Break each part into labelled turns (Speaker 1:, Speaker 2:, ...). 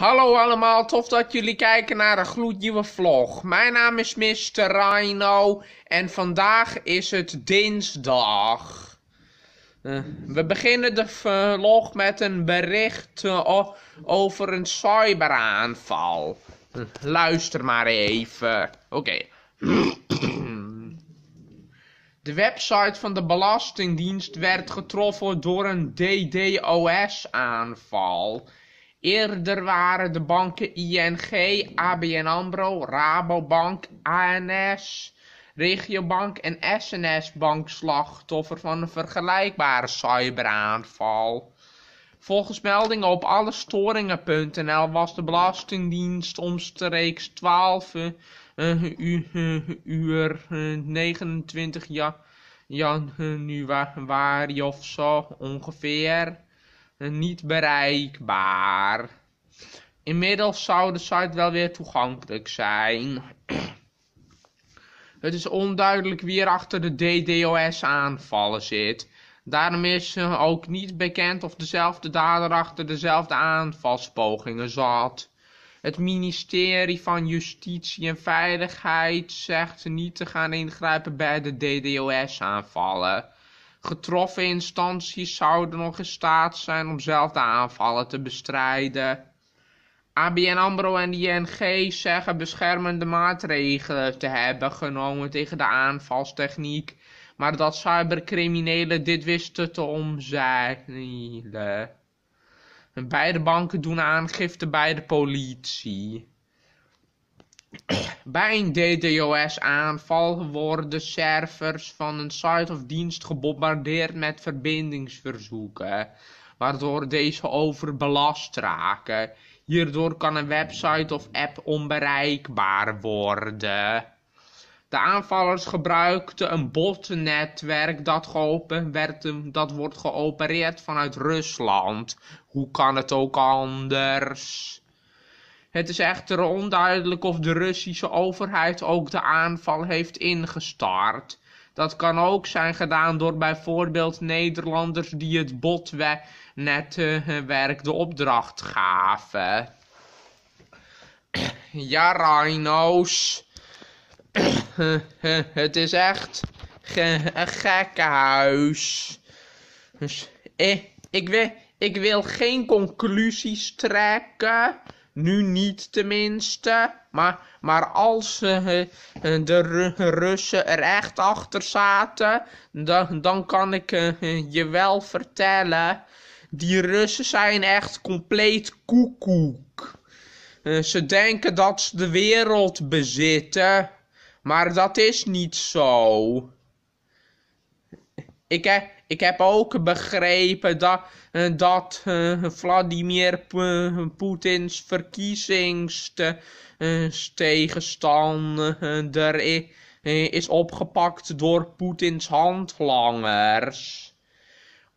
Speaker 1: Hallo allemaal, tof dat jullie kijken naar een gloednieuwe vlog. Mijn naam is Mr. Rhino en vandaag is het dinsdag. Eh, we beginnen de vlog met een bericht eh, over een cyberaanval. Eh, luister maar even. Oké. De website van de Belastingdienst werd getroffen door een DDoS-aanval. Eerder waren de banken ING, ABN AMRO, Rabobank, ANS, Regiobank en SNS Bank slachtoffer van een vergelijkbare cyberaanval. Volgens meldingen op allestoringen.nl was de Belastingdienst omstreeks 12 eh, eh, uur 29 eh, januari of zo ongeveer niet bereikbaar. Inmiddels zou de site wel weer toegankelijk zijn. Het is onduidelijk wie er achter de DDoS-aanvallen zit. Daarom is ook niet bekend of dezelfde dader achter dezelfde aanvalspogingen zat. Het ministerie van Justitie en Veiligheid zegt niet te gaan ingrijpen bij de DDoS-aanvallen. Getroffen instanties zouden nog in staat zijn om zelf de aanvallen te bestrijden. ABN AMRO en de ING zeggen beschermende maatregelen te hebben genomen tegen de aanvalstechniek, maar dat cybercriminelen dit wisten te omzeilen. Beide banken doen aangifte bij de politie. Bij een DDoS-aanval worden servers van een site of dienst gebombardeerd met verbindingsverzoeken, waardoor deze overbelast raken. Hierdoor kan een website of app onbereikbaar worden. De aanvallers gebruikten een botnetwerk dat, geopen werd, dat wordt geopereerd vanuit Rusland. Hoe kan het ook anders? Het is echter onduidelijk of de Russische overheid ook de aanval heeft ingestart. Dat kan ook zijn gedaan door bijvoorbeeld Nederlanders die het botnetwerk eh, eh, de opdracht gaven. Ja, Rhino's. het is echt een gekkenhuis. Dus, eh, ik, ik wil geen conclusies trekken. Nu niet tenminste, maar, maar als eh, de Russen er echt achter zaten, dan, dan kan ik eh, je wel vertellen. Die Russen zijn echt compleet koekoek. Eh, ze denken dat ze de wereld bezitten, maar dat is niet zo. Ik, heb ik heb ook begrepen dat, eh, dat eh, Vladimir Poetins verkiezingstegenstander eh, is opgepakt door Poetins handlangers.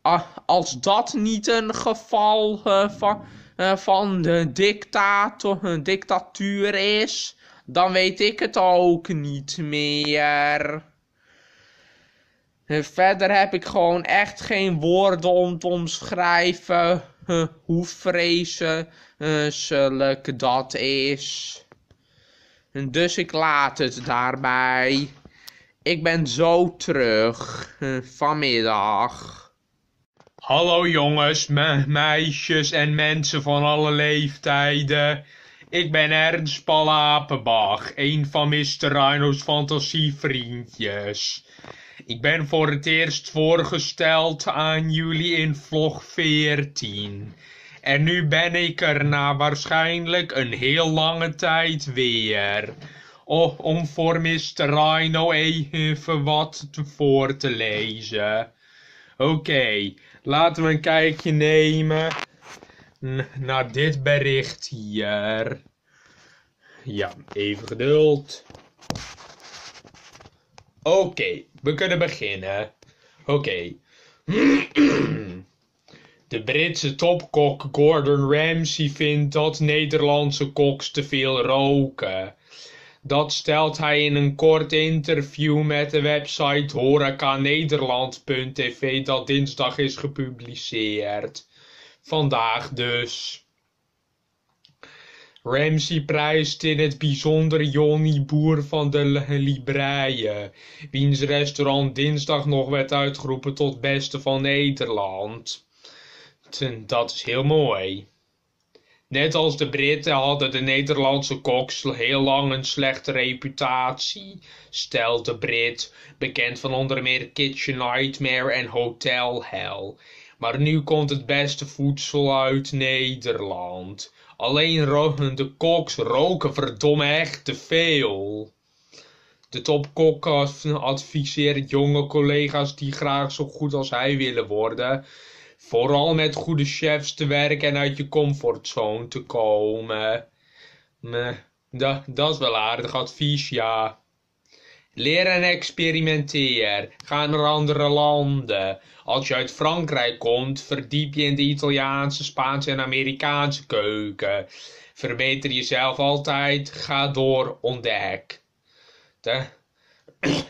Speaker 1: Ah, als dat niet een geval van, van de dictator, dictatuur is, dan weet ik het ook niet meer verder heb ik gewoon echt geen woorden om te omschrijven hoe vreselijk eh, dat is. dus ik laat het daarbij. Ik ben zo terug vanmiddag. Hallo jongens, meisjes en mensen van alle leeftijden. Ik ben Ernst Palapenbach, een van Mr. Rhino's fantasievriendjes. Ik ben voor het eerst voorgesteld aan jullie in vlog 14. En nu ben ik er na waarschijnlijk een heel lange tijd weer. Oh, om voor Mr. Rhino even wat te voor te lezen. Oké, laten we een kijkje nemen naar dit bericht hier. Ja, even geduld. Oké, we kunnen beginnen. Oké. De Britse topkok Gordon Ramsay vindt dat Nederlandse koks te veel roken. Dat stelt hij in een kort interview met de website horecanederland.tv dat dinsdag is gepubliceerd. Vandaag dus. Ramsey prijst in het bijzonder Johnny Boer van de Libreien, wiens restaurant dinsdag nog werd uitgeroepen tot beste van Nederland. Dat is heel mooi. Net als de Britten hadden de Nederlandse koks heel lang een slechte reputatie, stelt de Brit, bekend van onder meer Kitchen Nightmare en Hotel Hell. Maar nu komt het beste voedsel uit Nederland. Alleen de Koks roken verdomme echt te veel. De topkok adviseert jonge collega's die graag zo goed als hij willen worden. Vooral met goede chefs te werken en uit je comfortzone te komen. dat, dat is wel aardig advies, ja. Leer en experimenteer. Ga naar andere landen. Als je uit Frankrijk komt, verdiep je in de Italiaanse, Spaanse en Amerikaanse keuken. Verbeter jezelf altijd. Ga door, ontdek.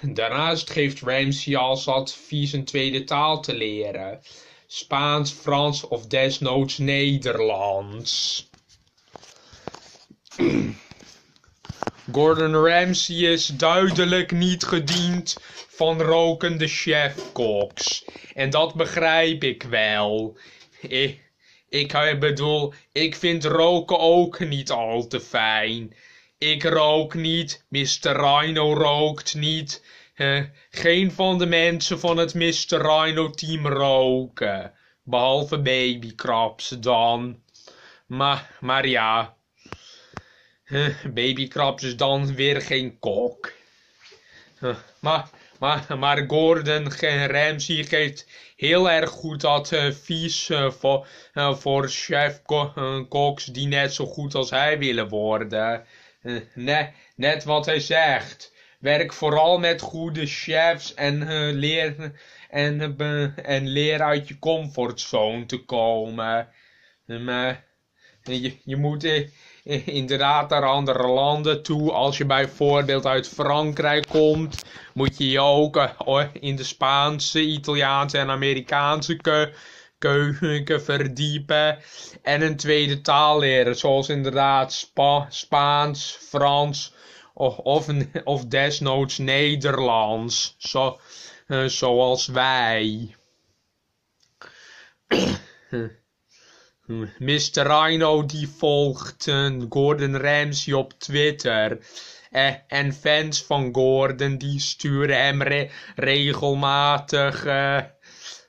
Speaker 1: Daarnaast geeft Ramsey als advies een tweede taal te leren. Spaans, Frans of desnoods Nederlands. Gordon Ramsay is duidelijk niet gediend van rokende chefkoks. En dat begrijp ik wel. Ik, ik eh, bedoel, ik vind roken ook niet al te fijn. Ik rook niet, Mr. Rhino rookt niet. He, geen van de mensen van het Mr. Rhino team roken. Behalve babykraps dan. Maar, maar ja, Huh, eh, is dan weer geen kok. Eh, maar, maar, maar Gordon Ramsay geeft heel erg goed dat advies eh, voor, voor chef koks die net zo goed als hij willen worden. net, net wat hij zegt. Werk vooral met goede chefs en, uh, leer, en, en leer uit je comfortzone te komen. Maar je, je moet inderdaad naar andere landen toe. Als je bijvoorbeeld uit Frankrijk komt, moet je je ook eh, in de Spaanse, Italiaanse en Amerikaanse keuken verdiepen en een tweede taal leren, zoals inderdaad Spaans, Frans of, of, desnoods Nederlands, eh, zoals wij. Hm. Mr. Rhino die volgden Gordon Ramsay op Twitter. Eh, en fans van Gordon die sturen hem regelmatig eh,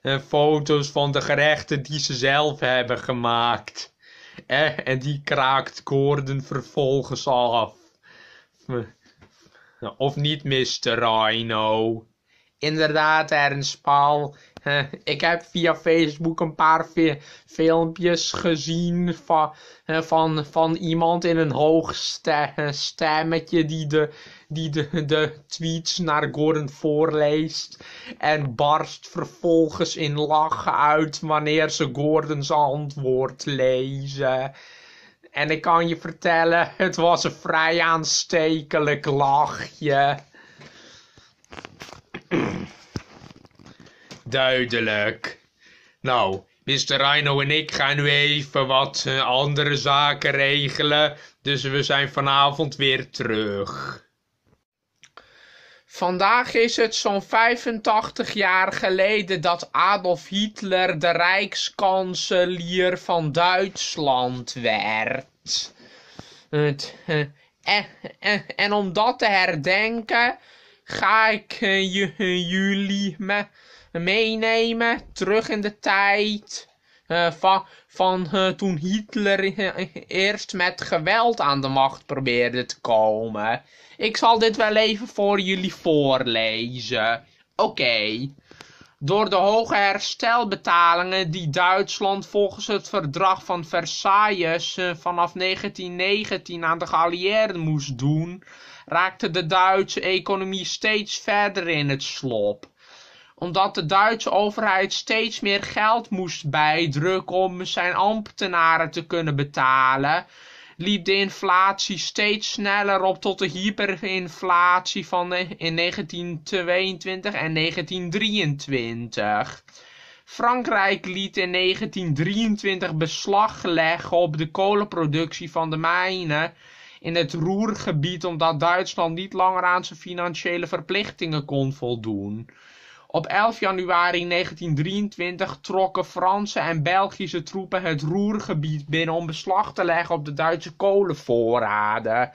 Speaker 1: eh, foto's van de gerechten die ze zelf hebben gemaakt. Eh, en die kraakt Gordon vervolgens af. Hm. Nou, of niet, Mr. Rhino. Inderdaad, Ernst Paul. ik heb via Facebook een paar filmpjes gezien van, eh, van, van iemand in een hoog eh, stemmetje die de, die de, de tweets naar Gordon voorleest. En barst vervolgens in lachen uit wanneer ze Gordons antwoord lezen. En ik kan je vertellen, het was een vrij aanstekelijk lachje. duidelijk. Nou, Mr. Rhino en ik gaan nu even wat eh, andere zaken regelen. Dus we zijn vanavond weer terug. Vandaag is het zo'n 85 jaar geleden dat Adolf Hitler de Rijkskanselier van Duitsland werd. Eh, eh, en, om dat te herdenken ga ik jullie me meenemen terug in de tijd. Eh, van, van eh, toen Hitler eh, eerst met geweld aan de macht probeerde te komen. Ik zal dit wel even voor jullie voorlezen. Oké. Door de hoge herstelbetalingen die Duitsland volgens het verdrag van Versailles vanaf 1919 aan de geallieerden moest doen, raakte de Duitse economie steeds verder in het slop omdat de Duitse overheid steeds meer geld moest bijdrukken om zijn ambtenaren te kunnen betalen, liep de inflatie steeds sneller op tot de hyperinflatie van in 1922 en 1923. Frankrijk liet in 1923 beslag leggen op de kolenproductie van de mijnen in het Roergebied omdat Duitsland niet langer aan zijn financiële verplichtingen kon voldoen. Op 11 januari 1923 trokken Franse en Belgische troepen het Ruhrgebied binnen om beslag te leggen op de Duitse kolenvoorraden.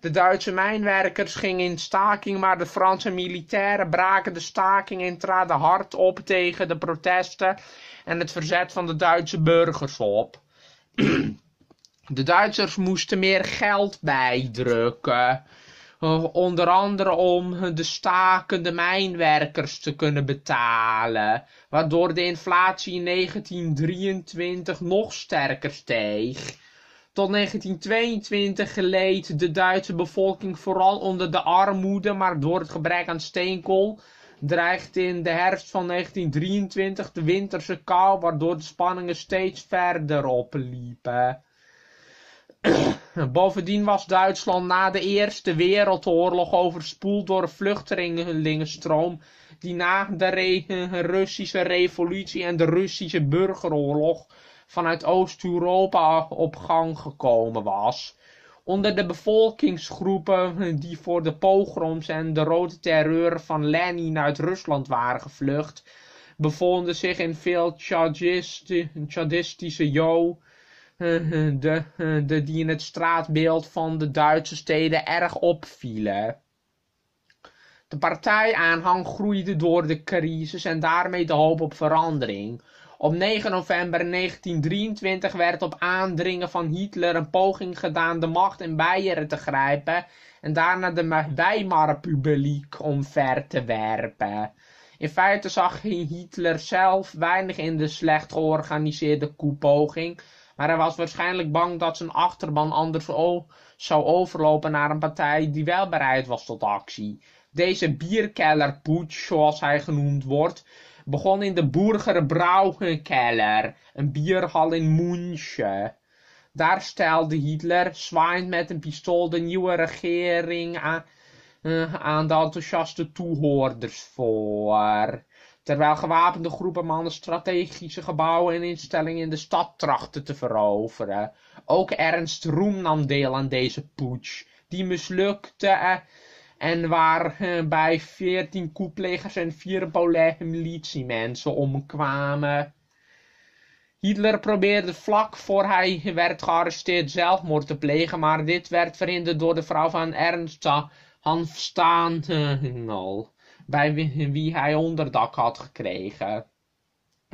Speaker 1: De Duitse mijnwerkers gingen in staking, maar de Franse militairen braken de staking en traden hard op tegen de protesten en het verzet van de Duitse burgers op. de Duitsers moesten meer geld bijdrukken. Eh, onder andere om de stakende mijnwerkers te kunnen betalen, waardoor de inflatie in 1923 nog sterker steeg. Tot 1922 geleed de Duitse bevolking vooral onder de armoede, maar door het gebrek aan steenkool dreigt in de herfst van 1923 de winterse kou, waardoor de spanningen steeds verder opliepen. Bovendien was Duitsland na de Eerste Wereldoorlog overspoeld door een vluchtelingenstroom die na de Russische Revolutie en de Russische Burgeroorlog vanuit Oost-Europa op gang gekomen was. Onder de bevolkingsgroepen die voor de pogroms en de rode terreur van Lenin uit Rusland waren gevlucht, bevonden zich in veel Tjadistische Jo, eh, eh, de, eh, de, die in het straatbeeld van de Duitse steden erg opvielen. De partijaanhang groeide door de crisis en daarmee de hoop op verandering. Op 9 november 1923 werd op aandringen van Hitler een poging gedaan de macht in Beieren te grijpen en daarna de Weimarrepubliek omver te werpen. In feite zag Hitler zelf weinig in de slecht georganiseerde koepoging, maar hij was waarschijnlijk bang dat zijn achterban anders zou overlopen naar een partij die wel bereid was tot actie. Deze bierkellerpoets, zoals hij genoemd wordt, begon in de Burger een bierhal in München. Daar stelde Hitler, zwaaiend met een pistool, de nieuwe regering aan eh, de enthousiaste toehoorders voor. Terwijl gewapende groepen mannen strategische gebouwen en instellingen in de stad trachten te veroveren. Ook Ernst Roem nam deel aan deze putsch, die mislukte eh, en waarbij eh, veertien koeplegers en vier Poolse militiemensen omkwamen. Hitler probeerde vlak voor hij werd gearresteerd zelfmoord te plegen, maar dit werd verhinderd door de vrouw van Ernst eh, Hanfstahnel bij wie hij onderdak had gekregen.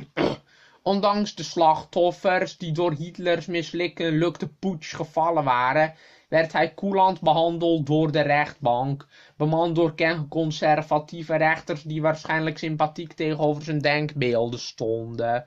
Speaker 1: Ondanks de slachtoffers die door Hitlers mislukte putsch gevallen waren, werd hij koelant behandeld door de rechtbank, bemand door conservatieve rechters die waarschijnlijk sympathiek tegenover zijn denkbeelden stonden.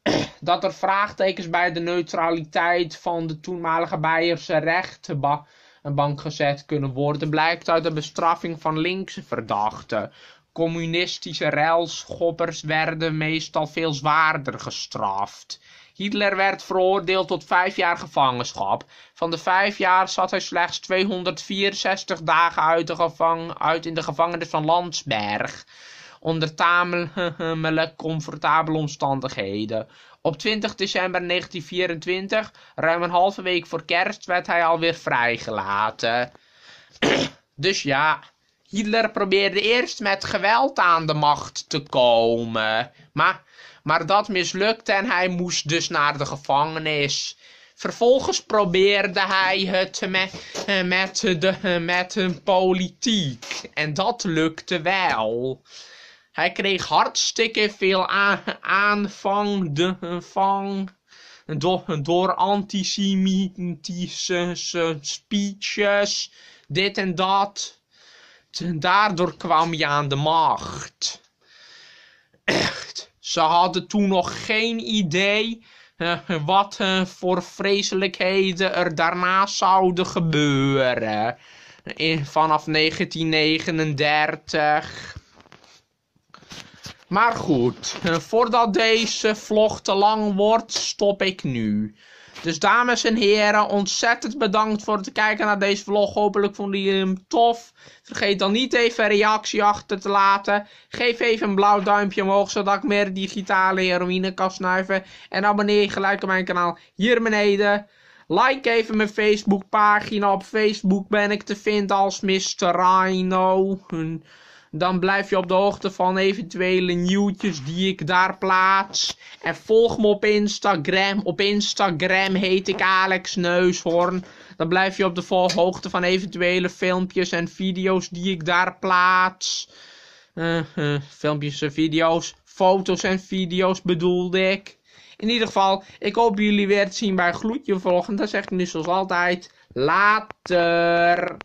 Speaker 1: Dat er vraagtekens bij de neutraliteit van de toenmalige Beierse rechtbank een bank gezet kunnen worden, blijkt uit de bestraffing van linkse verdachten. Communistische ruilschoppers werden meestal veel zwaarder gestraft. Hitler werd veroordeeld tot vijf jaar gevangenschap. Van de vijf jaar zat hij slechts 264 dagen uit, de gevang uit in de gevangenis van Landsberg onder tamelijk comfortabele omstandigheden. Op 20 december 1924, ruim een halve week voor kerst, werd hij alweer vrijgelaten. dus ja, Hitler probeerde eerst met geweld aan de macht te komen. Maar, maar dat mislukte en hij moest dus naar de gevangenis. Vervolgens probeerde hij het met, met, de, met hun politiek. En dat lukte wel. Hij kreeg hartstikke veel aanvang de, door, door antisemitische speeches, dit en dat. Daardoor kwam hij aan de macht. Echt, ze hadden toen nog geen idee eh, wat eh, voor vreselijkheden er daarna zouden gebeuren. vanaf 1939. Maar goed, voordat deze vlog te lang wordt, stop ik nu. Dus dames en heren, ontzettend bedankt voor het kijken naar deze vlog. Hopelijk vonden jullie hem tof. Vergeet dan niet even een reactie achter te laten. Geef even een blauw duimpje omhoog, zodat ik meer digitale heroïne kan snuiven. En abonneer je gelijk op mijn kanaal hier beneden. Like even mijn Facebookpagina. Op Facebook ben ik te vinden als Mr. Rhino. Dan blijf je op de hoogte van eventuele nieuwtjes die ik daar plaats. En volg me op Instagram. Op Instagram heet ik Alex Neushoorn. Dan blijf je op de hoogte van eventuele filmpjes en video's die ik daar plaats. Eh, eh, filmpjes en video's. Foto's en video's bedoelde ik. In ieder geval, ik hoop jullie weer te zien bij Gloedje volgende. Dan zeg ik nu zoals altijd, later.